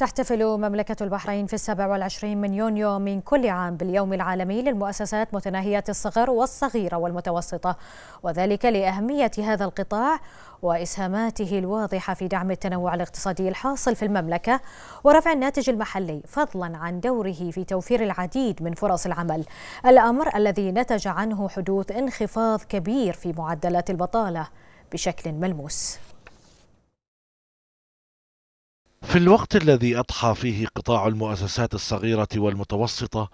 تحتفل مملكة البحرين في السابع والعشرين من يونيو من كل عام باليوم العالمي للمؤسسات متناهية الصغر والصغيرة والمتوسطة وذلك لأهمية هذا القطاع وإسهاماته الواضحة في دعم التنوع الاقتصادي الحاصل في المملكة ورفع الناتج المحلي فضلا عن دوره في توفير العديد من فرص العمل الأمر الذي نتج عنه حدوث انخفاض كبير في معدلات البطالة بشكل ملموس في الوقت الذي أضحى فيه قطاع المؤسسات الصغيرة والمتوسطة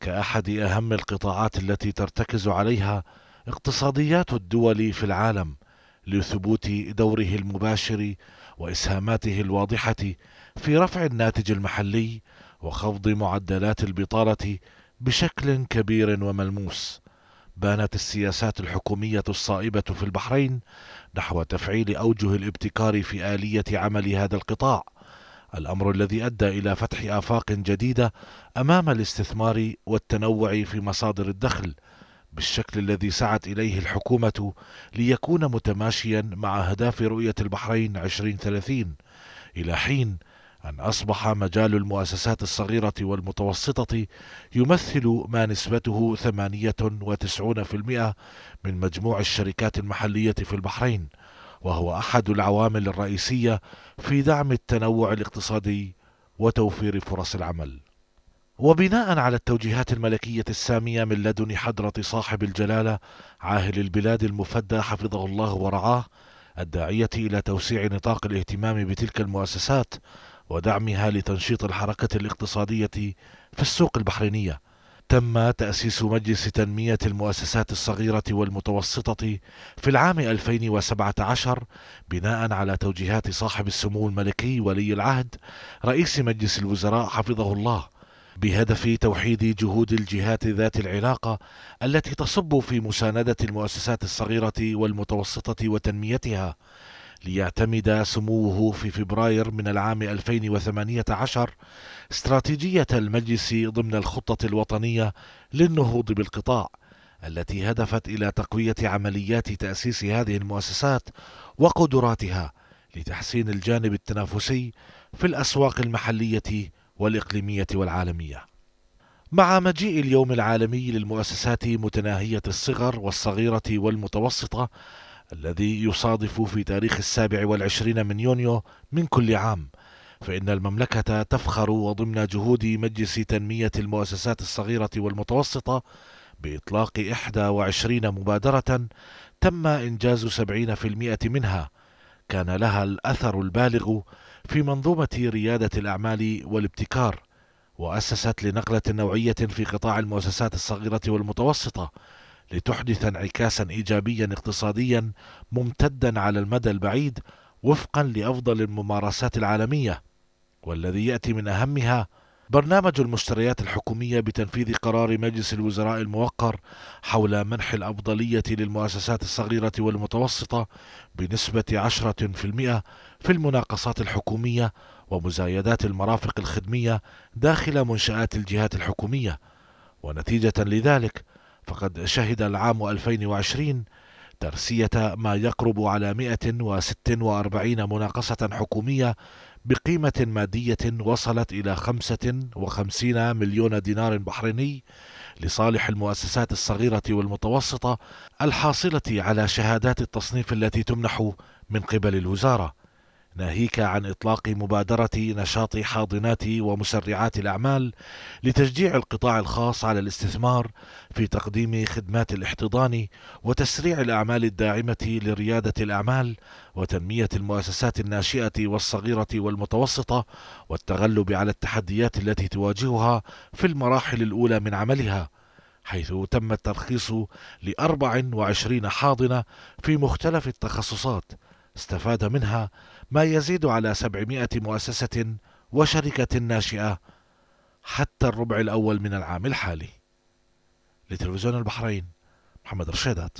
كأحد أهم القطاعات التي ترتكز عليها اقتصاديات الدول في العالم لثبوت دوره المباشر وإسهاماته الواضحة في رفع الناتج المحلي وخفض معدلات البطالة بشكل كبير وملموس بانت السياسات الحكومية الصائبة في البحرين نحو تفعيل أوجه الابتكار في آلية عمل هذا القطاع الأمر الذي أدى إلى فتح آفاق جديدة أمام الاستثمار والتنوع في مصادر الدخل بالشكل الذي سعت إليه الحكومة ليكون متماشيا مع أهداف رؤية البحرين 2030 إلى حين أن أصبح مجال المؤسسات الصغيرة والمتوسطة يمثل ما نسبته 98% من مجموع الشركات المحلية في البحرين وهو أحد العوامل الرئيسية في دعم التنوع الاقتصادي وتوفير فرص العمل. وبناء على التوجيهات الملكية السامية من لدن حضرة صاحب الجلالة عاهل البلاد المفدى حفظه الله ورعاه الداعية إلى توسيع نطاق الاهتمام بتلك المؤسسات ودعمها لتنشيط الحركة الاقتصادية في السوق البحرينية تم تأسيس مجلس تنمية المؤسسات الصغيرة والمتوسطة في العام 2017 بناء على توجيهات صاحب السمو الملكي ولي العهد رئيس مجلس الوزراء حفظه الله بهدف توحيد جهود الجهات ذات العلاقة التي تصب في مساندة المؤسسات الصغيرة والمتوسطة وتنميتها ليعتمد سموه في فبراير من العام 2018 استراتيجية المجلس ضمن الخطة الوطنية للنهوض بالقطاع التي هدفت إلى تقوية عمليات تأسيس هذه المؤسسات وقدراتها لتحسين الجانب التنافسي في الأسواق المحلية والإقليمية والعالمية. مع مجيء اليوم العالمي للمؤسسات متناهية الصغر والصغيرة والمتوسطة الذي يصادف في تاريخ السابع والعشرين من يونيو من كل عام فإن المملكة تفخر وضمن جهود مجلس تنمية المؤسسات الصغيرة والمتوسطة بإطلاق 21 مبادرة تم إنجاز 70% منها كان لها الأثر البالغ في منظومة ريادة الأعمال والابتكار وأسست لنقلة نوعية في قطاع المؤسسات الصغيرة والمتوسطة لتحدث انعكاسا ايجابيا اقتصاديا ممتدا على المدى البعيد وفقا لافضل الممارسات العالميه والذي ياتي من اهمها برنامج المشتريات الحكومية بتنفيذ قرار مجلس الوزراء الموقر حول منح الأفضلية للمؤسسات الصغيرة والمتوسطة بنسبة 10% في المناقصات الحكومية ومزايدات المرافق الخدمية داخل منشآت الجهات الحكومية ونتيجة لذلك فقد شهد العام 2020 ترسية ما يقرب على 146 مناقصة حكومية بقيمة مادية وصلت إلى 55 مليون دينار بحريني لصالح المؤسسات الصغيرة والمتوسطة الحاصلة على شهادات التصنيف التي تمنح من قبل الوزارة ناهيك عن إطلاق مبادرة نشاط حاضنات ومسرعات الأعمال لتشجيع القطاع الخاص على الاستثمار في تقديم خدمات الاحتضان وتسريع الأعمال الداعمة لريادة الأعمال وتنمية المؤسسات الناشئة والصغيرة والمتوسطة والتغلب على التحديات التي تواجهها في المراحل الأولى من عملها حيث تم الترخيص لأربع وعشرين حاضنة في مختلف التخصصات استفاد منها ما يزيد على 700 مؤسسة وشركة ناشئة حتى الربع الأول من العام الحالي لتلفزيون البحرين محمد رشيدات